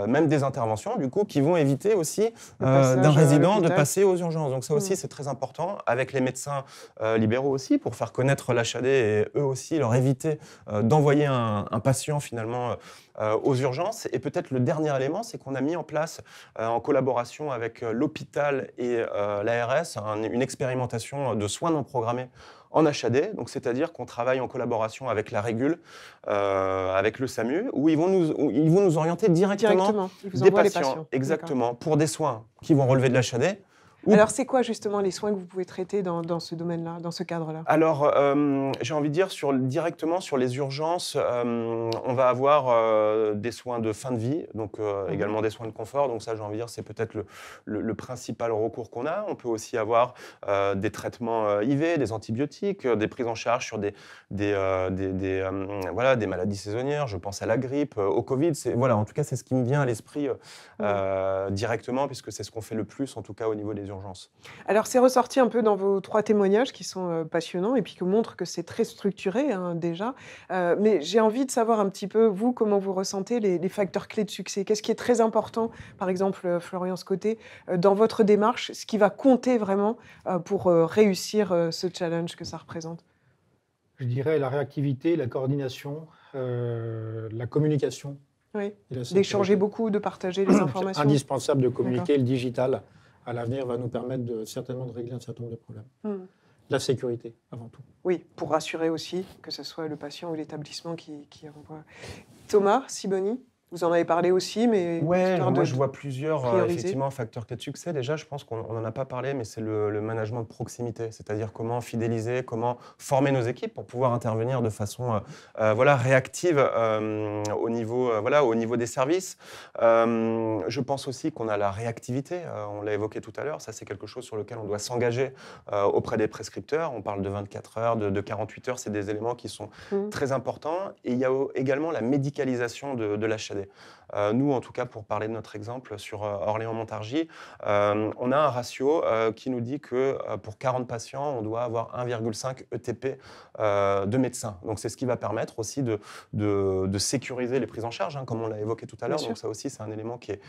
même des interventions, du coup, qui vont éviter aussi d'un résident de passer aux urgences. Donc ça mmh. aussi, c'est très important avec les médecins euh, libéraux aussi, pour faire connaître l'HAD et eux aussi leur éviter euh, d'envoyer un, patient finalement euh, aux urgences. Et peut-être le dernier élément, c'est qu'on a mis en place, en collaboration avec l'hôpital et l'ARS, une expérimentation de soins non programmés en HAD, donc c'est-à-dire qu'on travaille en collaboration avec la Régule, avec le SAMU, où ils vont nous, ils vont nous orienter directement, des patients, patients, exactement, pour des soins qui vont relever de l'HAD, alors, c'est quoi justement les soins que vous pouvez traiter dans, dans ce domaine-là, dans ce cadre-là Alors, euh, j'ai envie de dire sur, directement sur les urgences, euh, on va avoir euh, des soins de fin de vie, donc mhm. également des soins de confort. Donc ça, j'ai envie de dire, c'est peut-être le, principal recours qu'on a. On peut aussi avoir des traitements IV, des antibiotiques, des prises en charge sur des, des, des, voilà, des maladies saisonnières. Je pense à la grippe, au Covid. Voilà, en tout cas, c'est ce qui me vient à l'esprit mhm. directement, puisque c'est ce qu'on fait le plus, en tout cas au niveau des alors c'est ressorti un peu dans vos trois témoignages qui sont euh, passionnants et puis qui montrent que c'est très structuré hein, déjà. Euh, mais j'ai envie de savoir un petit peu, vous, comment vous ressentez les, facteurs clés de succès. Qu'est-ce qui est très important, par exemple, euh, Florian Scoté, dans votre démarche, ce qui va compter vraiment pour réussir ce challenge que ça représente Je dirais la réactivité, la coordination, la communication. Oui. D'échanger beaucoup, de partager les informations. Indispensable de communiquer le digital à l'avenir va nous permettre de, certainement de régler un certain nombre de problèmes. Hmm. La sécurité, avant tout. Oui, pour rassurer aussi, que ce soit le patient ou l'établissement qui, qui Thomas Siboni vous en avez parlé aussi, mais. Oui, moi je vois plusieurs euh, effectivement, facteurs de succès. Déjà, je pense qu'on n'en a pas parlé, mais c'est le, management de proximité, c'est-à-dire comment fidéliser, comment former nos équipes pour pouvoir intervenir de façon euh, euh, voilà, réactive au, niveau, voilà, au niveau des services. je pense aussi qu'on a la réactivité, on l'a évoqué tout à l'heure, ça c'est quelque chose sur lequel on doit s'engager auprès des prescripteurs. On parle de 24 heures, de, 48 heures, c'est des éléments qui sont mmh. très importants. Et il y a également la médicalisation de, de la euh, nous, en tout cas, pour parler de notre exemple sur euh, Orléans-Montargis, euh, on a un ratio qui nous dit que pour 40 patients, on doit avoir 1,5 ETP de médecins. Donc c'est ce qui va permettre aussi de, sécuriser les prises en charge, hein, comme on l'a évoqué tout à l'heure. Donc ça aussi, c'est un élément qui est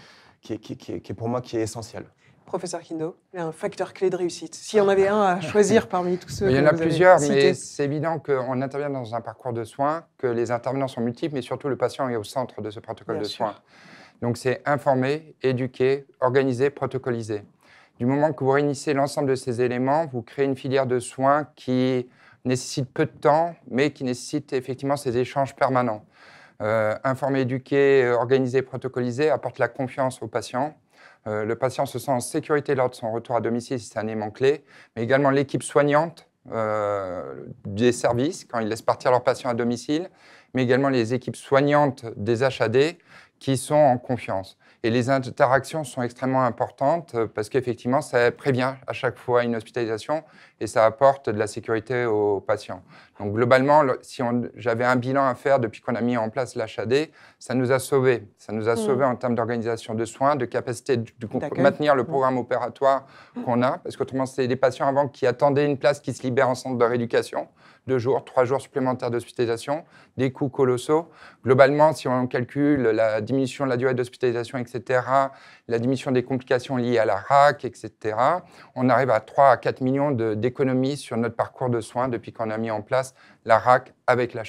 qui est, pour moi qui est essentiel professeur Kindo, un facteur clé de réussite S'il y en avait un à choisir parmi tous ceux Il y en a plusieurs, mais c'est évident qu'on intervient dans un parcours de soins, que les intervenants sont multiples, mais surtout le patient est au centre de ce protocole de soins. Donc c'est informer, éduquer, organiser, protocoliser. Du moment que vous réunissez l'ensemble de ces éléments, vous créez une filière de soins qui nécessite peu de temps, mais qui nécessite effectivement ces échanges permanents. Euh, informer, éduquer, euh, organiser, protocoliser apporte la confiance au patient euh, le patient se sent en sécurité lors de son retour à domicile, si c'est un élément clé, mais également l'équipe soignante euh, des services quand ils laissent partir leur patient à domicile, mais également les équipes soignantes des HAD qui sont en confiance. Et les interactions sont extrêmement importantes euh, parce qu'effectivement, ça prévient à chaque fois une hospitalisation et ça apporte de la sécurité aux patients. Donc globalement, si j'avais un bilan à faire depuis qu'on a mis en place l'HAD, ça nous a sauvés. Ça nous a hmm. sauvés en termes d'organisation de soins, de capacité de maintenir le hmm. programme opératoire qu'on a, parce qu'autrement, c'est des patients avant qui attendaient une place qui se libère en centre de rééducation deux jours, trois jours supplémentaires d'hospitalisation, des coûts colossaux. Globalement, si on calcule la diminution de la durée d'hospitalisation, etc., la diminution des complications liées à la RAC, etc., on arrive à 3 à 4 millions d'économies sur notre parcours de soins depuis qu'on a mis en place la RAC avec la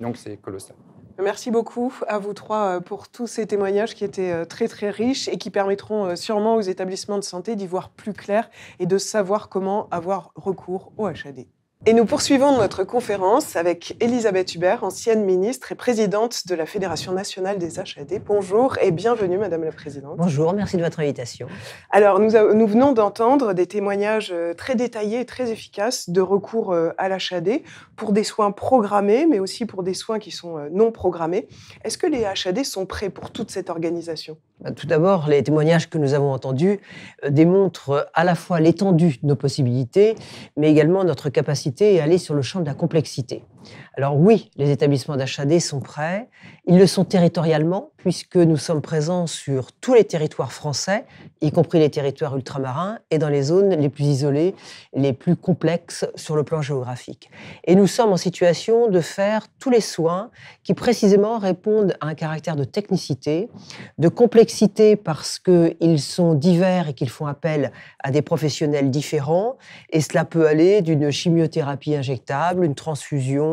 Donc c'est colossal. Merci beaucoup à vous trois euh, pour tous ces témoignages qui étaient euh, très très riches et qui permettront euh, sûrement aux établissements de santé d'y voir plus clair et de savoir comment avoir recours au HAD. Et nous poursuivons notre conférence avec Elisabeth Hubert, ancienne ministre et présidente de la Fédération nationale des HAD. Bonjour et bienvenue, Madame la Présidente. Bonjour, merci de votre invitation. Alors, nous, euh, nous venons d'entendre des témoignages euh, très détaillés et très efficaces de recours euh, à l'HAD pour des soins programmés, mais aussi pour des soins qui sont non programmés. Est-ce que les HAD sont prêts pour toute cette organisation bah, tout d'abord, les témoignages que nous avons entendus euh, démontrent euh, à la fois l'étendue de nos possibilités, mais également notre capacité à aller sur le champ de la complexité. Alors oui, les établissements d'HAD sont prêts. Ils le sont territorialement, puisque nous sommes présents sur tous les territoires français, y compris les territoires ultramarins, et dans les zones les plus isolées, les plus complexes sur le plan géographique. Et nous sommes en situation de faire tous les soins qui précisément répondent à un caractère de technicité, de complexité parce qu'ils sont divers et qu'ils font appel à des professionnels différents. Et cela peut aller d'une chimiothérapie injectable, une transfusion,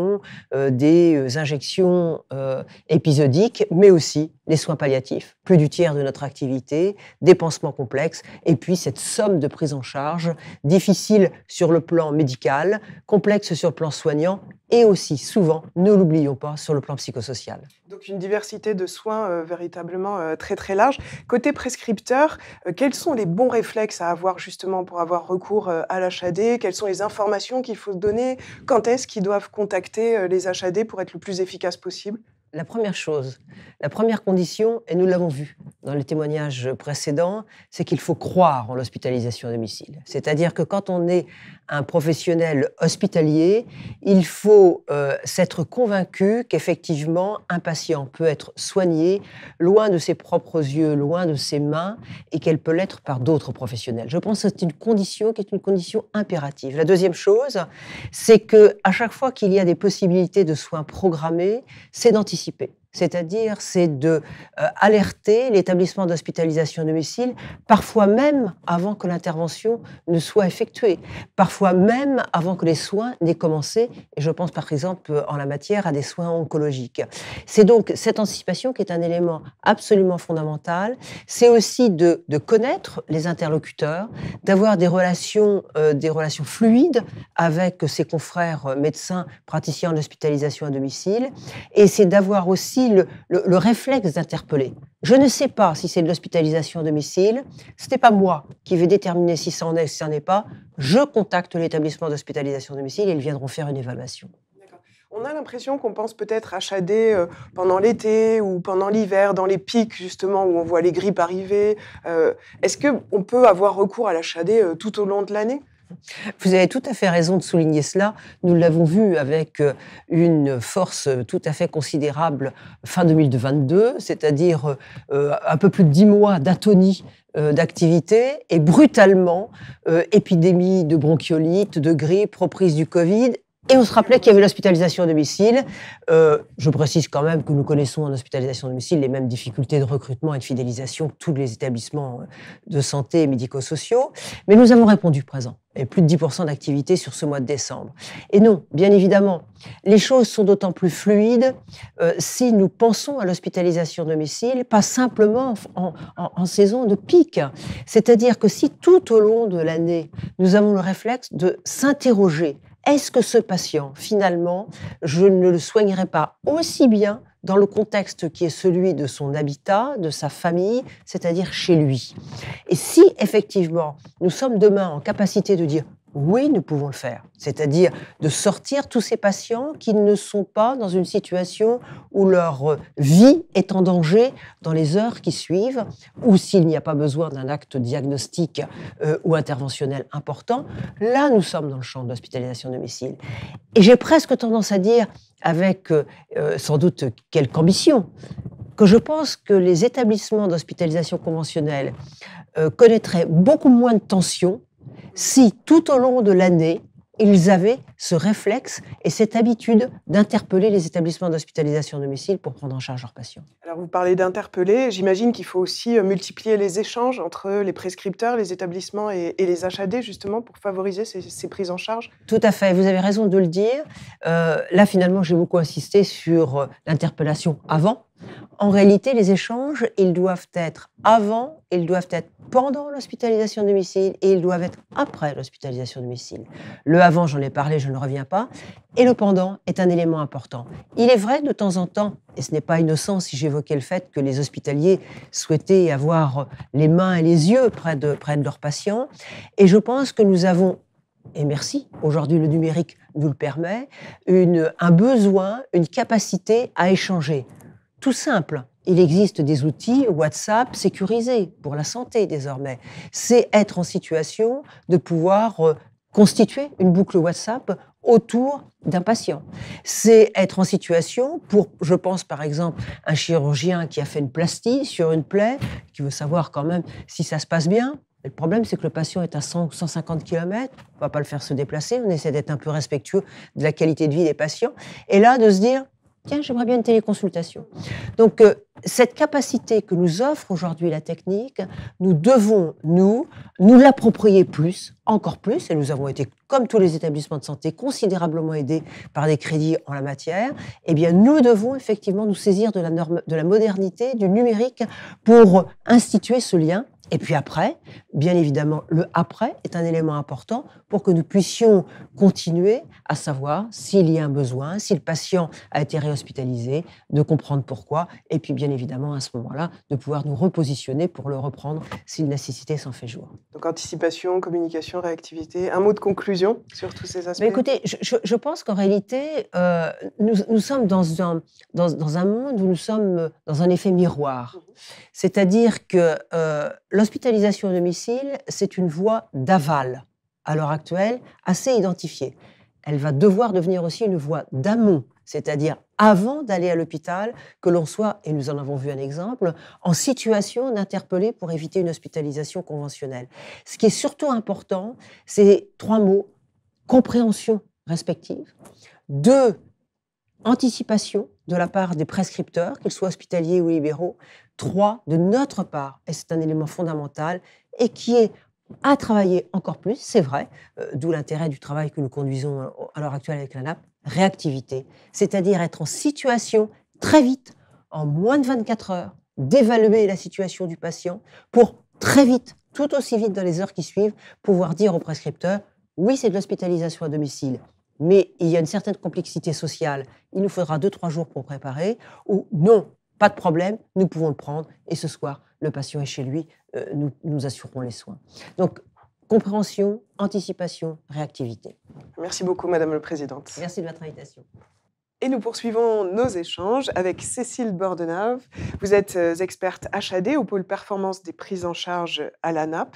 euh, des euh, injections euh, épisodiques, mais aussi les soins palliatifs, plus du tiers de notre activité, des pansements complexes, et puis cette somme de prise en charge difficile sur le plan médical, complexe sur le plan soignant et aussi souvent, ne l'oublions pas, sur le plan psychosocial. Donc une diversité de soins euh, véritablement euh, très très large. Côté prescripteur, euh, quels sont les bons réflexes à avoir justement pour avoir recours à l'HAD Quelles sont les informations qu'il faut donner Quand est-ce qu'ils doivent contacter les HAD pour être le plus efficace possible la première chose, la première condition, et nous l'avons vu dans les témoignages précédents, c'est qu'il faut croire en l'hospitalisation à domicile. C'est-à-dire que quand on est un professionnel hospitalier, il faut euh, s'être convaincu qu'effectivement un patient peut être soigné loin de ses propres yeux, loin de ses mains, et qu'elle peut l'être par d'autres professionnels. Je pense que c'est une condition qui est une condition impérative. La deuxième chose, c'est qu'à chaque fois qu'il y a des possibilités de soins programmés, c'est d'anticiper Merci c'est-à-dire c'est de euh, alerter l'établissement d'hospitalisation à domicile, parfois même avant que l'intervention ne soit effectuée, parfois même avant que les soins n'aient commencé, et je pense par exemple en la matière à des soins oncologiques. C'est donc cette anticipation qui est un élément absolument fondamental, c'est aussi de, connaître les interlocuteurs, d'avoir des relations, euh, des relations fluides avec ses confrères médecins, praticiens en hospitalisation à domicile, et c'est d'avoir aussi le, réflexe d'interpeller. Je ne sais pas si c'est de l'hospitalisation à domicile. Ce n'est pas moi qui vais déterminer si ça en est ou si ça n'est pas. Je contacte l'établissement d'hospitalisation à domicile et ils viendront faire une évaluation. On a l'impression qu'on pense peut-être à Chadé euh, pendant l'été ou pendant l'hiver, dans les pics justement où on voit les grippes arriver. Euh, est-ce qu'on peut avoir recours à la Chadé euh, tout au long de l'année vous avez tout à fait raison de souligner cela. Nous l'avons vu avec euh, une force euh, tout à fait considérable fin 2022, c'est-à-dire euh, un peu plus de dix mois d'atonie d'activité et brutalement épidémie de bronchiolite, de grippe, reprise du Covid et on se rappelait qu'il y avait l'hospitalisation à domicile. Euh, je précise quand même que nous connaissons en hospitalisation à domicile les mêmes difficultés de recrutement et de fidélisation que tous les établissements euh, de santé et médico-sociaux. Mais nous avons répondu présent et plus de 10% d'activité sur ce mois de décembre. Et non, bien évidemment, les choses sont d'autant plus fluides euh, si nous pensons à l'hospitalisation domicile, pas simplement en saison de pic. C'est-à-dire que si tout au long de l'année, nous avons le réflexe de s'interroger est-ce que ce patient, finalement, je ne le soignerai pas aussi bien dans le contexte qui est celui de son habitat, de sa famille, c'est-à-dire chez lui. Et si effectivement nous sommes demain en capacité de dire oui, nous pouvons le faire. C'est-à-dire de sortir tous ces patients qui ne sont pas dans une situation où leur vie est en danger dans les heures qui suivent, ou s'il n'y a pas besoin d'un acte diagnostique euh, ou interventionnel important. Là, nous sommes dans le champ de l'hospitalisation domicile. Et j'ai presque tendance à dire, avec euh, sans doute quelque ambition, que je pense que les établissements d'hospitalisation conventionnelle euh, connaîtraient beaucoup moins de tensions si tout au long de l'année, ils avaient ce réflexe et cette habitude d'interpeller les établissements d'hospitalisation domicile pour prendre en charge leurs patients. Alors vous parlez d'interpeller, j'imagine qu'il faut aussi euh, multiplier les échanges entre les prescripteurs, les établissements et, les HAD justement pour favoriser ces, prises en charge. Tout à fait, vous avez raison de le dire. Euh, là finalement j'ai beaucoup insisté sur euh, l'interpellation avant en réalité, les échanges, ils doivent être avant, ils doivent être pendant l'hospitalisation domicile et ils doivent être après l'hospitalisation domicile. Le avant, j'en ai parlé, je ne reviens pas. Et le pendant est un élément important. Il est vrai de temps en temps, et ce n'est pas innocent si j'évoquais le fait que les hospitaliers souhaitaient avoir les mains et les yeux près de, leurs patients. Et je pense que nous avons et merci, aujourd'hui le numérique nous le permet, un besoin, une capacité à échanger tout simple. Il existe des outils WhatsApp sécurisés pour la santé désormais. C'est être en situation de pouvoir euh, constituer une boucle WhatsApp autour d'un patient. C'est être en situation pour, je pense par exemple, un chirurgien qui a fait une plastie sur une plaie, qui veut savoir quand même si ça se passe bien. le problème, c'est que le patient est à 150 km, on va pas le faire se déplacer, on essaie d'être un peu respectueux de la qualité de vie des patients. Et là, de se dire, Tiens, j'aimerais bien une téléconsultation. Donc, euh, cette capacité que nous offre aujourd'hui la technique, nous devons, nous, nous l'approprier plus, encore plus, et nous avons été, comme tous les établissements de santé, considérablement aidés par des crédits en la matière, eh bien, nous devons effectivement nous saisir de la, norme, de la modernité, du numérique, pour instituer ce lien et puis après, bien évidemment, le après est un élément important pour que nous puissions continuer à savoir s'il y a un besoin, si le patient a été réhospitalisé, de comprendre pourquoi, et puis bien évidemment, à ce moment-là, de pouvoir nous repositionner pour le reprendre si une nécessité s'en fait jour. Donc anticipation, communication, réactivité, un mot de conclusion sur tous ces aspects Écoutez, je, pense qu'en réalité, euh, nous, sommes dans un, dans, dans un monde où nous sommes dans un effet miroir. Mmh. C'est-à-dire que euh, l'hospitalisation à domicile, c'est une voie d'aval, à l'heure actuelle, assez identifiée. Elle va devoir devenir aussi une voie d'amont, c'est-à-dire avant d'aller à l'hôpital, que l'on soit, et nous en avons vu un exemple, en situation d'interpeller pour éviter une hospitalisation conventionnelle. Ce qui est surtout important, c'est trois mots, compréhension respective, deux, anticipation de la part des prescripteurs, qu'ils soient hospitaliers ou libéraux, trois de notre part, et c'est un élément fondamental, et qui est à travailler encore plus, c'est vrai, euh, d'où l'intérêt du travail que nous conduisons euh, à l'heure actuelle avec la NAP, réactivité, c'est-à-dire être en situation très vite, en moins de 24 heures, d'évaluer la situation du patient pour très vite, tout aussi vite dans les heures qui suivent, pouvoir dire au prescripteur, oui, c'est de l'hospitalisation à domicile, mais il y a une certaine complexité sociale, il nous faudra 2 trois jours pour préparer, ou non, pas de problème, nous pouvons le prendre. Et ce soir, le patient est chez lui, euh, nous, nous assurons les soins. Donc, compréhension, anticipation, réactivité. Merci beaucoup, Madame la Présidente. Merci de votre invitation. Et nous poursuivons nos échanges avec Cécile Bordenave. Vous êtes euh, experte HAD au pôle performance des prises en charge à la NAP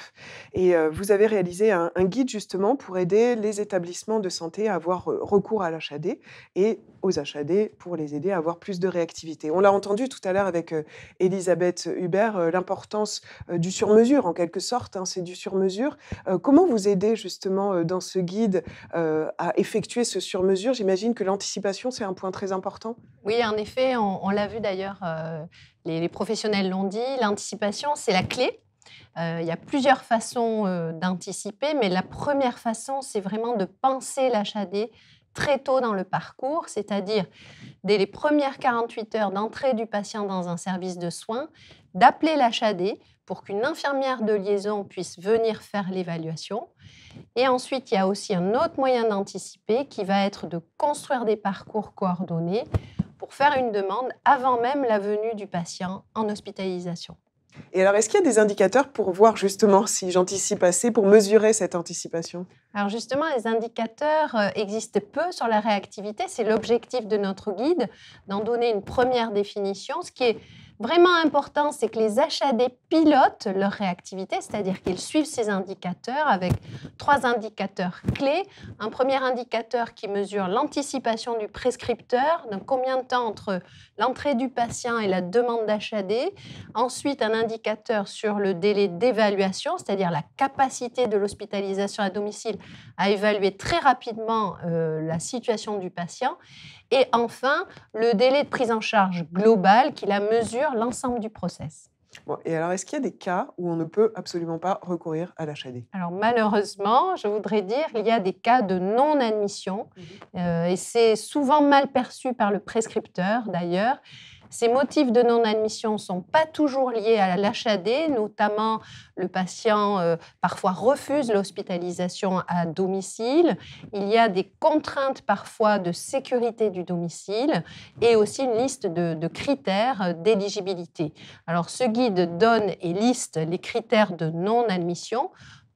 et euh, vous avez réalisé un, guide justement pour aider les établissements de santé à avoir euh, recours à l'HAD et aux HAD pour les aider à avoir plus de réactivité. On l'a entendu tout à l'heure avec Elisabeth Hubert, l'importance du sur-mesure en quelque sorte, hein, c'est du sur-mesure. Comment vous aider justement dans ce guide à effectuer ce sur-mesure J'imagine que l'anticipation c'est un point très important. Oui, en effet, on, l'a vu d'ailleurs, euh, les, professionnels l'ont dit, l'anticipation, c'est la clé. Euh, il y a plusieurs façons euh, d'anticiper, mais la première façon, c'est vraiment de penser l'HAD très tôt dans le parcours, c'est-à-dire dès les premières 48 heures d'entrée du patient dans un service de soins, d'appeler l'HAD pour qu'une infirmière de liaison puisse venir faire l'évaluation. Et ensuite, il y a aussi un autre moyen d'anticiper qui va être de construire des parcours coordonnés pour faire une demande avant même la venue du patient en hospitalisation. Et alors, est-ce qu'il y a des indicateurs pour voir justement si j'anticipe assez, pour mesurer cette anticipation Alors justement, les indicateurs euh, existent peu sur la réactivité. C'est l'objectif de notre guide, d'en donner une première définition, ce qui est vraiment important, c'est que les HAD pilotent leur réactivité, c'est-à-dire qu'ils suivent ces indicateurs avec trois indicateurs clés. Un premier indicateur qui mesure l'anticipation du prescripteur, donc combien de temps entre l'entrée du patient et la demande d'HAD. Ensuite, un indicateur sur le délai d'évaluation, c'est-à-dire la capacité de l'hospitalisation à domicile à évaluer très rapidement euh, la situation du patient. Et enfin, le délai de prise en charge global qui la mesure l'ensemble du process. et alors, est-ce qu'il y a des cas où on ne peut absolument pas recourir à l'HAD Alors, malheureusement, je voudrais dire, il y a des cas de non-admission, mhm. euh, et c'est souvent mal perçu par le prescripteur d'ailleurs. Ces motifs de non-admission ne sont pas toujours liés à l'HAD, notamment le patient euh, parfois refuse l'hospitalisation à domicile, il y a des contraintes parfois de sécurité du domicile et aussi une liste de, critères euh, d'éligibilité. Alors ce guide donne et liste les critères de non-admission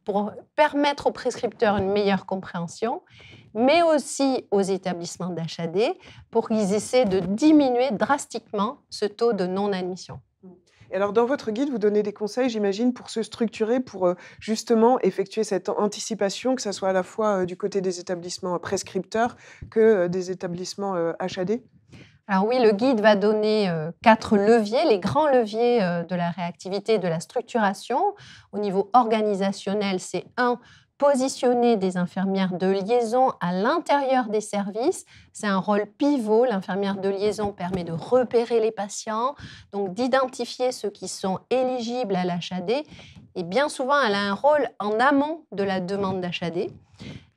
pour permettre aux prescripteurs une meilleure compréhension mais aussi aux établissements d'HAD pour qu'ils essaient de diminuer drastiquement ce taux de non-admission. alors, dans votre guide, vous donnez des conseils, j'imagine, pour se structurer, pour euh, justement effectuer cette anticipation, que ce soit à la fois euh, du côté des établissements euh, prescripteurs que des établissements HAD alors oui, le guide va donner quatre leviers, les grands leviers de la réactivité et de la structuration. Au niveau organisationnel, c'est un, positionner des infirmières de liaison à l'intérieur des services. C'est un rôle pivot. L'infirmière de liaison permet de repérer les patients, donc d'identifier ceux qui sont éligibles à l'HAD. Et bien souvent, elle a un rôle en amont de la demande d'HAD.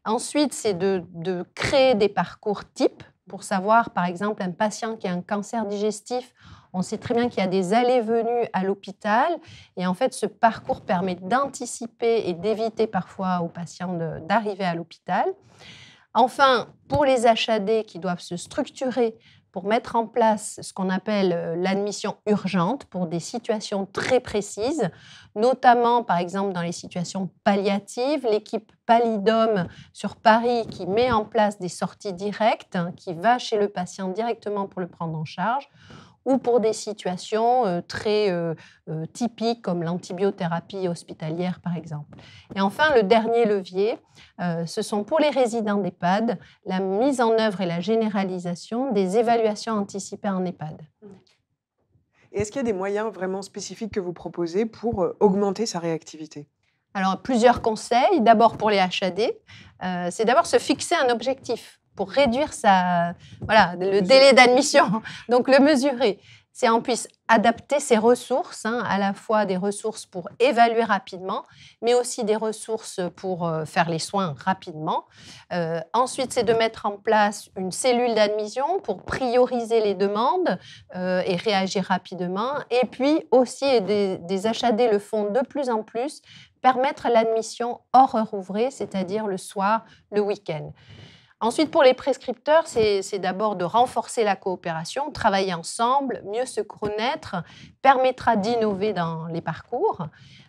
Ensuite, c'est de, de créer des parcours types pour savoir, par exemple, un patient qui a un cancer digestif, on sait très bien qu'il y a des allées-venues à l'hôpital et en fait ce parcours permet d'anticiper et d'éviter parfois aux patients d'arriver à l'hôpital. Enfin, pour les HAD qui doivent se structurer pour mettre en place ce qu'on appelle euh, l'admission urgente pour des situations très précises, notamment par exemple dans les situations palliatives, l'équipe Palidome sur Paris qui met en place des sorties directes, hein, qui va chez le patient directement pour le prendre en charge, ou pour des situations euh, très euh, euh, typiques comme l'antibiothérapie hospitalière par exemple. Et enfin, le dernier levier, ce sont pour les résidents d'EHPAD la mise en œuvre et la généralisation des évaluations anticipées en EHPAD. Est-ce qu'il y a des moyens vraiment spécifiques que vous proposez pour augmenter sa réactivité alors, plusieurs conseils. D'abord pour les HAD, c'est d'abord se fixer un objectif pour réduire voilà, le délai d'admission, donc le mesurer. C'est en puisse adapter ses ressources, hein, à la fois des ressources pour évaluer rapidement, mais aussi des ressources pour euh, faire les soins rapidement. Euh, ensuite, c'est de mettre en place une cellule d'admission pour prioriser les demandes euh, et réagir rapidement. Et puis aussi des, des le font de plus en plus, permettre l'admission hors heure ouvrée, c'est-à-dire le soir, le week-end. Ensuite, pour les prescripteurs, c'est d'abord de renforcer la coopération, travailler ensemble, mieux se connaître, permettra d'innover dans les parcours.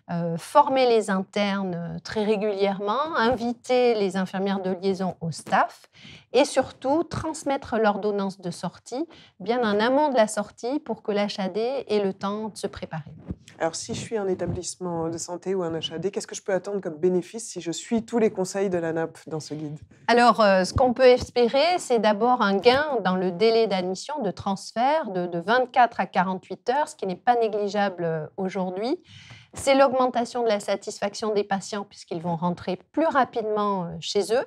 Euh, former les internes euh, très régulièrement, inviter les infirmières de liaison au staff et surtout transmettre l'ordonnance de sortie bien en amont de la sortie pour que l'HAD ait le temps de se préparer. Alors si je suis un établissement de santé ou un HAD, qu'est-ce que je peux attendre comme bénéfice si je suis tous les conseils de la NAP dans ce guide Alors euh, ce qu'on peut espérer, c'est d'abord un gain dans le délai d'admission de transfert de, de 24 à 48 heures, ce qui n'est pas négligeable aujourd'hui. C'est l'augmentation de la satisfaction des patients puisqu'ils vont rentrer plus rapidement euh, chez eux.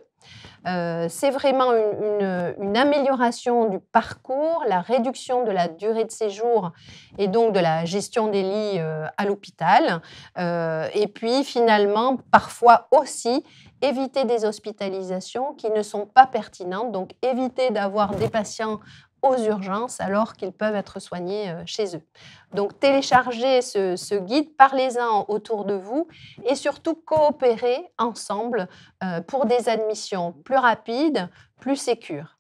Euh, c'est vraiment une, amélioration du parcours, la réduction de la durée de séjour et donc de la gestion des lits euh, à l'hôpital. et puis finalement, parfois aussi, éviter des hospitalisations qui ne sont pas pertinentes, donc éviter d'avoir des patients aux urgences alors qu'ils peuvent être soignés euh, chez eux. Donc téléchargez ce, guide, parlez-en autour de vous et surtout coopérez ensemble euh, pour des admissions plus rapides, plus sécures.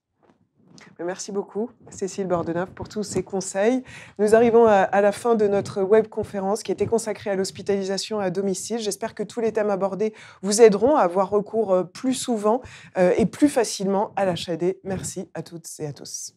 Merci beaucoup, Cécile Bordenave, pour tous ces conseils. Nous arrivons à, la fin de notre webconférence qui était consacrée à l'hospitalisation à domicile. J'espère que tous les thèmes abordés vous aideront à avoir recours euh, plus souvent et plus facilement à l'HAD. Merci à toutes et à tous.